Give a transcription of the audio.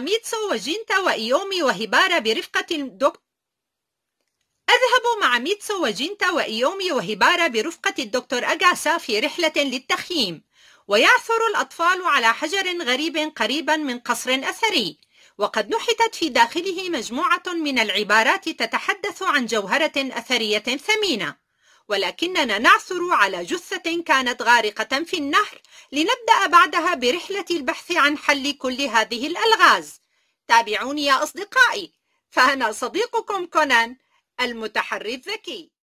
ميتسو وجينتا وإيومي وهيبارا برفقة الدكتور أذهب مع ميتسو وجينتا وإيومي وهيبارا برفقة الدكتور أجاسا في رحلة للتخييم ويعثر الأطفال على حجر غريب قريبا من قصر أثري وقد نحتت في داخله مجموعة من العبارات تتحدث عن جوهرة أثرية ثمينة ولكننا نعثر على جثة كانت غارقة في النهر لنبدأ بعدها برحلة البحث عن حل كل هذه الألغاز تابعوني يا أصدقائي فأنا صديقكم كونان المتحري الذكي